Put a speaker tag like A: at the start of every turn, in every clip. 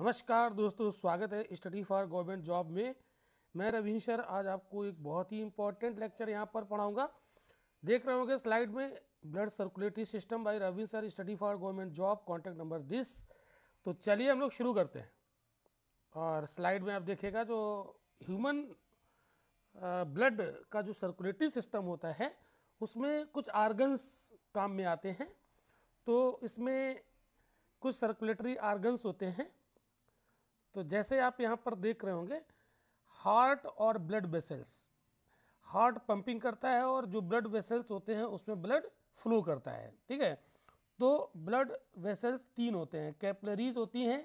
A: नमस्कार दोस्तों स्वागत है स्टडी फॉर गवर्नमेंट जॉब में मैं रविंद सर आज आपको एक बहुत ही इंपॉर्टेंट लेक्चर यहाँ पर पढ़ाऊँगा देख रहे होंगे स्लाइड में blood circulatory system by Ravind sir study for government job contact number this तो चलिए हम लोग शुरू करते हैं और स्लाइड में आप देखेगा जो ह्यूमन ब्लड का जो सर्कुलेटरी सिस्टम होता है उसमें कुछ आर्गन्स काम में आते हैं तो इसमें कुछ सर्कुलेटरी आर्गन्स होते हैं तो जैसे आप यहाँ पर देख रहे होंगे हार्ट और ब्लड वेसल्स हार्ट पंपिंग करता है और जो ब्लड वेसल्स होते हैं उसमें ब्लड फ्लो करता है ठीक है तो ब्लड वेसल्स तीन होते हैं कैपलरीज होती हैं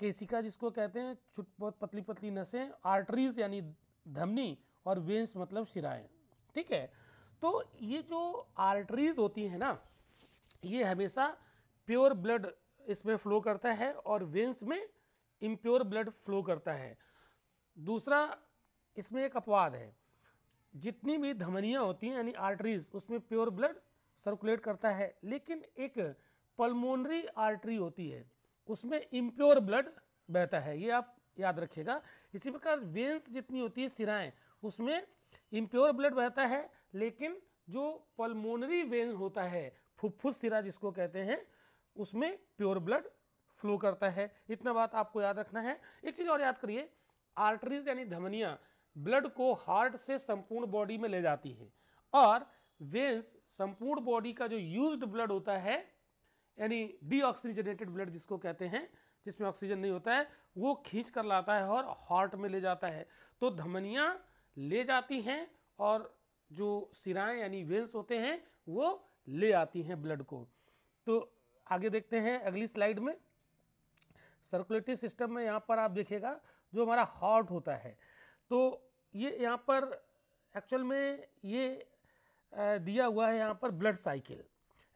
A: केसिका जिसको कहते हैं छुट बहुत पतली पतली नसें आर्टरीज यानी धमनी और वेंस मतलब सिराएँ ठीक है तो ये जो आर्टरीज होती हैं ना ये हमेशा प्योर ब्लड इसमें फ्लो करता है और वेंस में इम्प्योर ब्लड फ्लो करता है दूसरा इसमें एक अपवाद है जितनी भी धमनियाँ होती हैं यानी आर्टरीज उसमें प्योर ब्लड सर्कुलेट करता है लेकिन एक पल्मोनरी आर्टरी होती है उसमें इम्प्योर ब्लड बहता है ये आप याद रखिएगा इसी प्रकार वेंस जितनी होती है सिराएँ उसमें इम्प्योर ब्लड बहता है लेकिन जो पल्मोनरी वेन होता है फुफ्फुस सिरा जिसको कहते हैं उसमें प्योर ब्लड फ्लो करता है इतना बात आपको याद रखना है एक चीज़ और याद करिए आर्टरीज यानी धमनियाँ ब्लड को हार्ट से संपूर्ण बॉडी में ले जाती है और वेंस संपूर्ण बॉडी का जो यूज्ड ब्लड होता है यानी डीऑक्सीजनेटेड ब्लड जिसको कहते हैं जिसमें ऑक्सीजन नहीं होता है वो खींच कर लाता है और हार्ट में ले जाता है तो धमनियाँ ले जाती हैं और जो सिराएँ यानी वेंस होते हैं वो ले आती हैं ब्लड को तो आगे देखते हैं अगली स्लाइड में सर्कुलेटरी सिस्टम में यहाँ पर आप देखिएगा जो हमारा हॉट होता है तो ये यहाँ पर एक्चुअल में ये दिया हुआ है यहाँ पर ब्लड साइकिल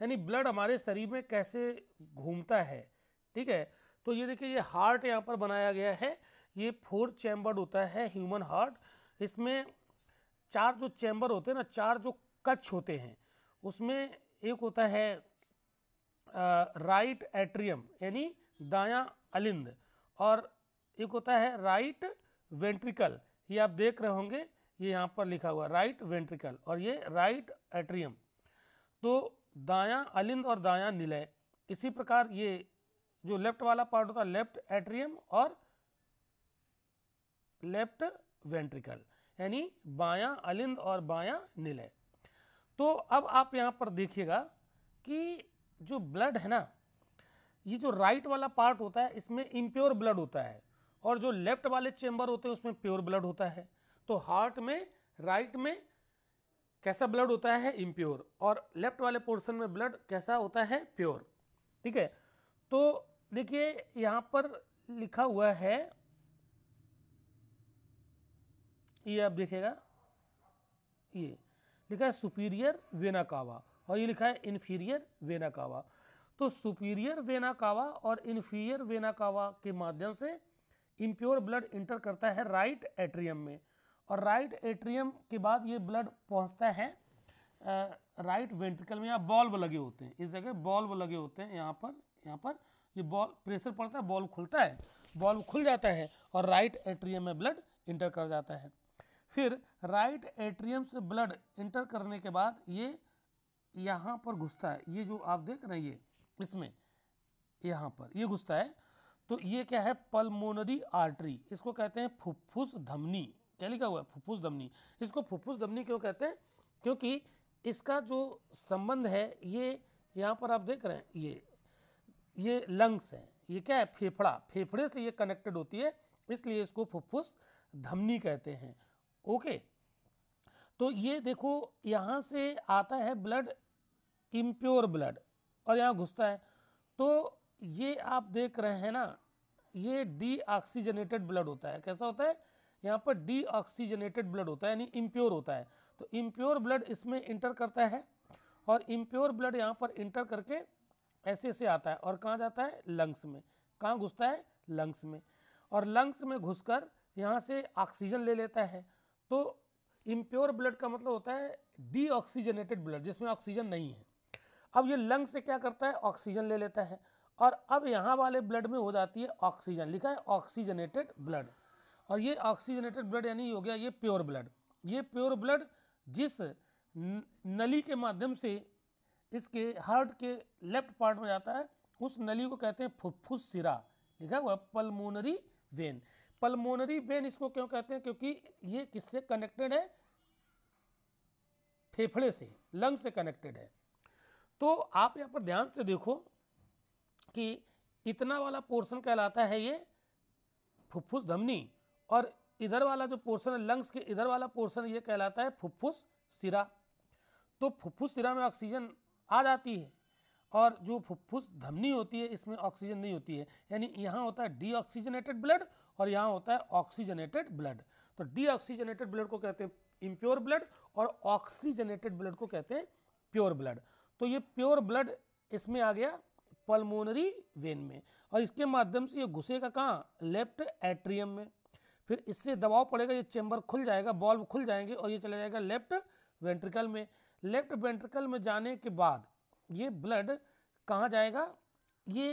A: यानी ब्लड हमारे शरीर में कैसे घूमता है ठीक है तो ये देखिए ये हार्ट यहाँ पर बनाया गया है ये फोर चैम्बर्ड होता है ह्यूमन हार्ट इसमें चार जो चैम्बर होते हैं ना चार जो कच्छ होते हैं उसमें एक होता है राइट एट्रियम यानी दायां अलिंद और एक होता है राइट वेंट्रिकल ये आप देख रहे होंगे ये यहाँ पर लिखा हुआ राइट वेंट्रिकल और ये राइट एट्रियम तो दायां अलिंद और दायां निलय इसी प्रकार ये जो लेफ्ट वाला पार्ट होता है लेफ्ट एट्रियम और लेफ्ट वेंट्रिकल यानी बायां अलिंद और बायां निलय तो अब आप यहाँ पर देखिएगा कि जो ब्लड है ना ये जो राइट वाला पार्ट होता है इसमें इम्प्योर ब्लड होता है और जो लेफ्ट वाले चेंबर होते हैं उसमें प्योर ब्लड होता है तो हार्ट में राइट में कैसा ब्लड होता है इम्प्योर और लेफ्ट वाले पोर्शन में ब्लड कैसा होता है प्योर ठीक है तो देखिए यहाँ पर लिखा हुआ है ये आप देखिएगा ये लिखा है सुपीरियर वेना कावा और ये लिखा है इन्फीरियर वेना कावा तो सुपीरियर वेना कावा और इन्फीरियर वेना कावा के माध्यम से इम्प्योर ब्लड इंटर करता है राइट एट्रियम में और राइट एट्रियम के बाद ये ब्लड पहुंचता है राइट वेंट्रिकल में यहाँ बॉल्ब लगे होते हैं इस जगह बॉल्ब लगे होते हैं यहाँ पर यहाँ पर ये बॉल प्रेशर पड़ता है बॉल्ब खुलता है बॉल्ब खुल जाता है और राइट एट्रियम में ब्लड इंटर कर जाता है फिर राइट एट्रियम से ब्लड इंटर करने के बाद ये यहाँ पर घुसता है ये जो आप देख रहे हैं ये इसमें यहाँ पर ये घुसता है तो ये क्या है पल्मोनरी आर्टरी इसको कहते हैं फुफ्फुस धमनी क्या लिखा हुआ है फुफ्फुस धमनी इसको फुफ्फुस धमनी क्यों कहते हैं क्योंकि इसका जो संबंध है ये यहाँ पर आप देख रहे हैं ये ये लंग्स हैं ये क्या है फेफड़ा फेफड़े से ये कनेक्टेड होती है इसलिए इसको फुफ्फुस धमनी कहते हैं ओके तो ये देखो यहाँ से आता है ब्लड इम्प्योर ब्लड और यहाँ घुसता है तो ये आप देख रहे हैं ना ये ऑक्सीजनेटेड ब्लड होता है कैसा होता है यहाँ पर डी ऑक्सीजनेटेड ब्लड होता है यानी इम्प्योर होता है तो इम्प्योर ब्लड इसमें इंटर करता है और इम्प्योर ब्लड यहाँ पर इंटर करके ऐसे ऐसे आता है और कहाँ जाता है लंग्स में कहाँ घुसता है लंग्स में और लंग्स में घुसकर यहाँ से ऑक्सीजन ले लेता है तो इम्प्योर ब्लड का मतलब होता है ऑक्सीजनेटेड ब्लड जिसमें ऑक्सीजन नहीं है अब ये लंग से क्या करता है ऑक्सीजन ले लेता है और अब यहाँ वाले ब्लड में हो जाती है ऑक्सीजन लिखा है ऑक्सीजनेटेड ब्लड और ये ऑक्सीजनेटेड ब्लड यानी हो गया ये प्योर ब्लड ये प्योर ब्लड जिस नली के माध्यम से इसके हार्ट के लेफ्ट पार्ट में जाता है उस नली को कहते हैं फुफ्फुस सिरा लिखा हुआ पल्मोनरी वेन पल्मोनरी वेन इसको क्यों कहते हैं क्योंकि ये किससे कनेक्टेड है फेफड़े से लंग से कनेक्टेड है तो आप यहाँ पर ध्यान से देखो कि इतना वाला पोर्शन कहलाता है ये फुफ्फुस धमनी और इधर वाला जो पोर्शन है लंग्स के इधर वाला पोर्शन ये कहलाता है फुफ्फुस सिरा तो फुफ्फुस सिरा में ऑक्सीजन आ जाती है और जो फुफ्फुस धमनी होती है इसमें ऑक्सीजन नहीं होती है यानी यहाँ होता है डीऑक्सीजनेटेड ब्लड और यहाँ होता है ऑक्सीजनेटेड ब्लड तो डीऑक्सीजनेटेड ब्लड को कहते हैं इम्प्योर ब्लड और ऑक्सीजनेटेड ब्लड को कहते हैं प्योर ब्लड तो ये प्योर ब्लड इसमें आ गया पल्मोनरी वेन में और इसके माध्यम से ये घुसेगा कहाँ लेफ्ट एट्रियम में फिर इससे दबाव पड़ेगा ये चैम्बर खुल जाएगा बॉल्ब खुल जाएंगे और ये चला जाएगा लेफ्ट वेंट्रिकल में लेफ्ट वेंट्रिकल में जाने के बाद ये ब्लड कहाँ जाएगा ये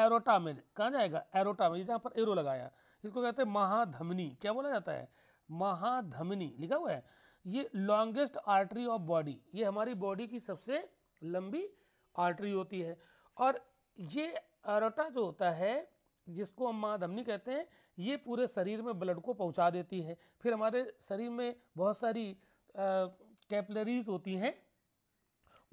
A: एरोटा में कहाँ जाएगा एरोटा में जहाँ पर एरो लगाया इसको कहते हैं महाधमनी क्या बोला जाता है महाधमनी लिखा हुआ है ये लॉन्गेस्ट आर्टरी ऑफ बॉडी ये हमारी बॉडी की सबसे लंबी आर्टरी होती है और ये अरोटा जो होता है जिसको हम माँ धमनी कहते हैं ये पूरे शरीर में ब्लड को पहुँचा देती है फिर हमारे शरीर में बहुत सारी कैपलरीज होती हैं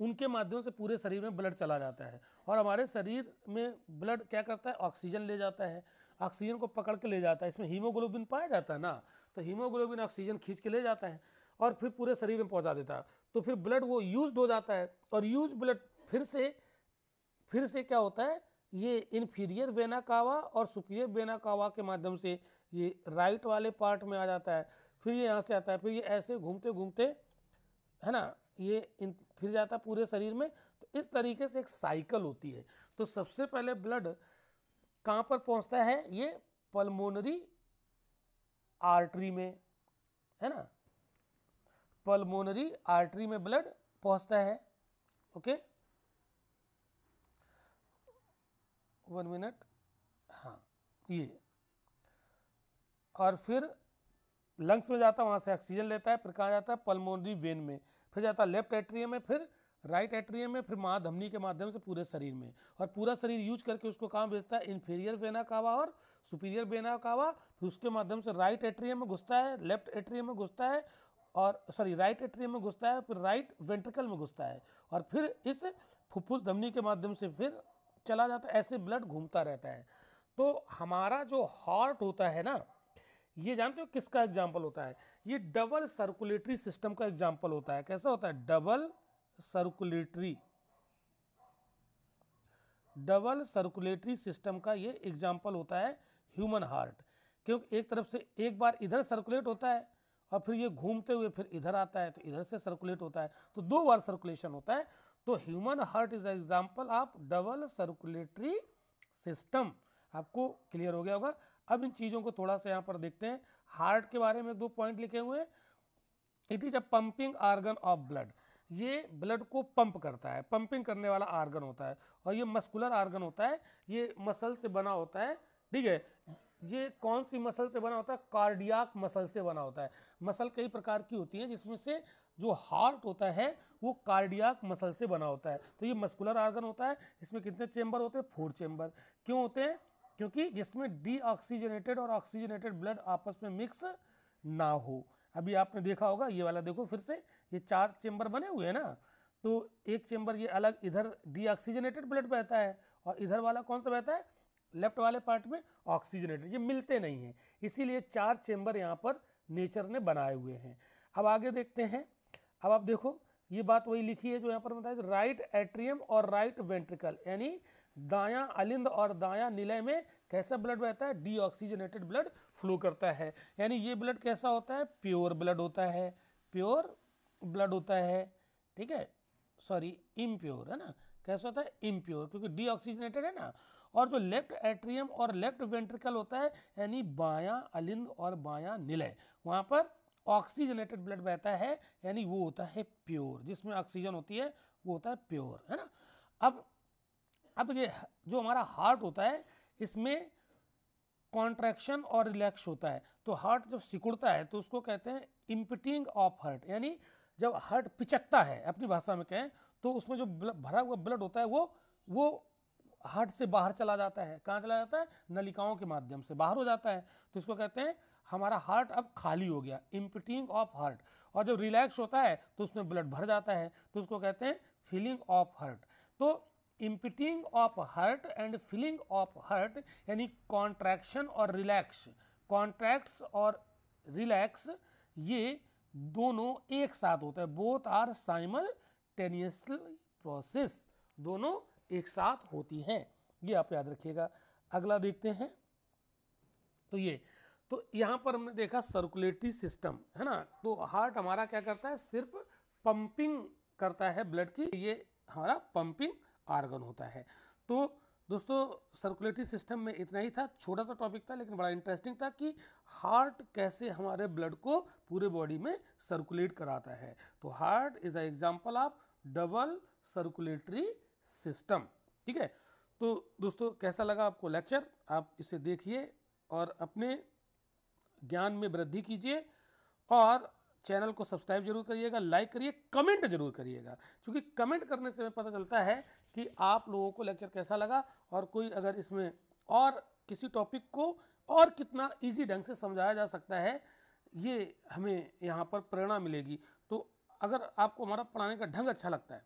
A: उनके माध्यम से पूरे शरीर में ब्लड चला जाता है और हमारे शरीर में ब्लड क्या करता है ऑक्सीजन ले जाता है ऑक्सीजन को पकड़ के ले जाता है इसमें हीमोग्लोबिन पाया जाता है ना तो हीमोग्लोबिन ऑक्सीजन खींच के ले जाता है और फिर पूरे शरीर में पहुंचा देता है तो फिर ब्लड वो यूज हो जाता है और यूज ब्लड फिर से फिर से क्या होता है ये इन्फीरियर वेना कावा और सुपीरियर वेना कावा के माध्यम से ये राइट वाले पार्ट में आ जाता है फिर ये यहाँ से आता है फिर ये ऐसे घूमते घूमते है ना ये इन, फिर जाता है पूरे शरीर में तो इस तरीके से एक साइकिल होती है तो सबसे पहले ब्लड कहाँ पर पहुँचता है ये पल्मोनरी आर्टरी में है ना पल्मोनरी आर्टरी में ब्लड पहुंचता है ओके वन मिनट हाँ ये और फिर लंग्स में जाता है वहाँ से ऑक्सीजन लेता है फिर कहाँ जाता है पल्मोनरी वेन में फिर जाता है लेफ्ट एट्रियम में फिर राइट एट्रियम में फिर माँ धमनी के माध्यम से पूरे शरीर में और पूरा शरीर यूज करके उसको कहाँ भेजता है इन्फीरियर वेना कावा और सुपीरियर वेना कावा फिर उसके माध्यम से राइट एट्रियम में घुसता है लेफ्ट एट्रियम में घुसता है और सॉरी राइट एट्रियम में घुसता है फिर राइट वेंट्रिकल में घुसता है और फिर इस फुफ्फुस धमनी के माध्यम से फिर चला जाता है ऐसे ब्लड घूमता रहता है तो हमारा जो हार्ट होता है ना ये जानते हो किसका एग्जाम्पल होता है ये डबल सर्कुलेटरी सिस्टम का एग्जाम्पल होता है कैसा होता है double circulatory double circulatory system का ये एग्जाम्पल होता है ह्यूमन हार्ट क्योंकि एक तरफ से एक बार इधर सर्कुलेट होता है और फिर ये घूमते हुए फिर इधर आता है तो इधर से सर्कुलेट होता है तो दो बार सर्कुलेशन होता है तो human heart is example of double circulatory system आपको क्लियर हो गया होगा अब इन चीज़ों को थोड़ा सा यहाँ पर देखते हैं हार्ट के बारे में दो पॉइंट लिखे हुए हैं it is a pumping organ of blood ये ब्लड को पंप करता है पंपिंग करने वाला आर्गन होता है और ये मस्कुलर आर्गन होता है ये मसल से बना होता है ठीक है ये कौन सी मसल से बना होता है कार्डियाक मसल से बना होता है मसल कई प्रकार की होती है जिसमें से जो हार्ट होता है वो कार्डियाक मसल से बना होता है तो ये मस्कुलर आर्गन होता है इसमें कितने चेंबर होते हैं फोर चेंबर क्यों होते हैं क्योंकि जिसमें डीऑक्सीजनेटेड और ऑक्सीजनेटेड ब्लड आपस में मिक्स ना हो अभी आपने देखा होगा ये वाला देखो फिर से ये चार चेंबर बने हुए हैं ना तो एक चेंबर ये अलग इधर डीऑक्सीजनेटेड ब्लड बहता है और इधर वाला कौन सा बहता है लेफ्ट वाले पार्ट में ऑक्सीजनेटेड ये मिलते नहीं हैं इसीलिए चार चेंबर यहाँ पर नेचर ने बनाए हुए हैं अब आगे देखते हैं अब आप देखो ये बात वही लिखी है जो यहाँ पर बताया राइट एट्रियम और राइट वेंट्रिकल यानी दाया अलिंद और दाया निलय में कैसा ब्लड बहता है डीऑक्सीजनेटेड ब्लड फ्लो करता है यानी ये ब्लड कैसा होता है प्योर ब्लड होता है प्योर ब्लड होता है ठीक है सॉरी इम्प्योर है ना कैसा होता है इम्प्योर क्योंकि डीऑक्सीजनेटेड है ना और जो लेफ्ट एट्रियम और लेफ्ट वेंट्रिकल होता है यानी बाया अलिंद और बाया निलय वहाँ पर ऑक्सीजनेटेड ब्लड बहता है यानी वो होता है प्योर जिसमें ऑक्सीजन होती है वो होता है प्योर है ना अब अब ये जो हमारा हार्ट होता है इसमें कॉन्ट्रैक्शन और रिलैक्स होता है तो हार्ट जब सिकुड़ता है तो उसको कहते हैं इम्पिटिंग ऑफ हार्ट यानी जब हार्ट पिचकता है अपनी भाषा में कहें तो उसमें जो भरा हुआ ब्लड होता है वो वो हार्ट से बाहर चला जाता है कहाँ चला जाता है नलिकाओं के माध्यम से बाहर हो जाता है तो इसको कहते हैं हमारा हार्ट अब खाली हो गया इम्पिटिंग ऑफ हार्ट और जब रिलैक्स होता है तो उसमें ब्लड भर जाता है तो उसको कहते हैं फीलिंग ऑफ हार्ट तो emptying of heart and filling of heart यानी कॉन्ट्रैक्शन और रिलैक्स कॉन्ट्रैक्ट्स और रिलैक्स ये दोनों एक साथ होता है both are simultaneously process दोनों एक साथ होती हैं ये आप याद रखिएगा अगला देखते हैं तो ये तो यहाँ पर हमने देखा सर्कुलेटरी सिस्टम है ना तो हार्ट हमारा क्या करता है सिर्फ पंपिंग करता है ब्लड की ये हमारा पंपिंग आर्गन होता है तो दोस्तों सर्कुलेटरी सिस्टम में इतना ही था छोटा सा टॉपिक था लेकिन बड़ा इंटरेस्टिंग था कि हार्ट कैसे हमारे ब्लड को पूरे बॉडी में सर्कुलेट कराता है तो heart is a example of double circulatory system ठीक है तो दोस्तों कैसा लगा आपको लेक्चर आप इसे देखिए और अपने ज्ञान में वृद्धि कीजिए और चैनल को सब्सक्राइब जरूर करिएगा लाइक करिए कमेंट जरूर करिएगा क्योंकि कमेंट करने से हमें पता चलता है कि आप लोगों को लेक्चर कैसा लगा और कोई अगर इसमें और किसी टॉपिक को और कितना इजी ढंग से समझाया जा सकता है ये हमें यहाँ पर प्रेरणा मिलेगी तो अगर आपको हमारा पढ़ाने का ढंग अच्छा लगता है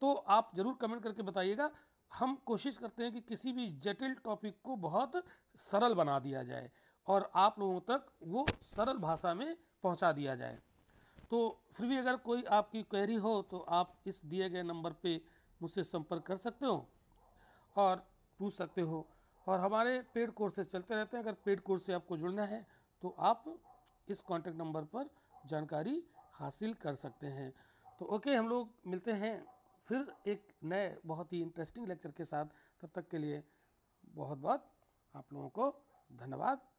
A: तो आप ज़रूर कमेंट करके बताइएगा हम कोशिश करते हैं कि किसी भी जटिल टॉपिक को बहुत सरल बना दिया जाए और आप लोगों तक वो सरल भाषा में पहुंचा दिया जाए तो फिर भी अगर कोई आपकी क्वेरी हो तो आप इस दिए गए नंबर पे मुझसे संपर्क कर सकते हो और पूछ सकते हो और हमारे पेड कोर्सेज चलते रहते हैं अगर पेड कोर्स से आपको जुड़ना है तो आप इस कॉन्टैक्ट नंबर पर जानकारी हासिल कर सकते हैं तो ओके हम लोग मिलते हैं फिर एक नए बहुत ही इंटरेस्टिंग लेक्चर के साथ तब तक के लिए बहुत बहुत आप लोगों को धन्यवाद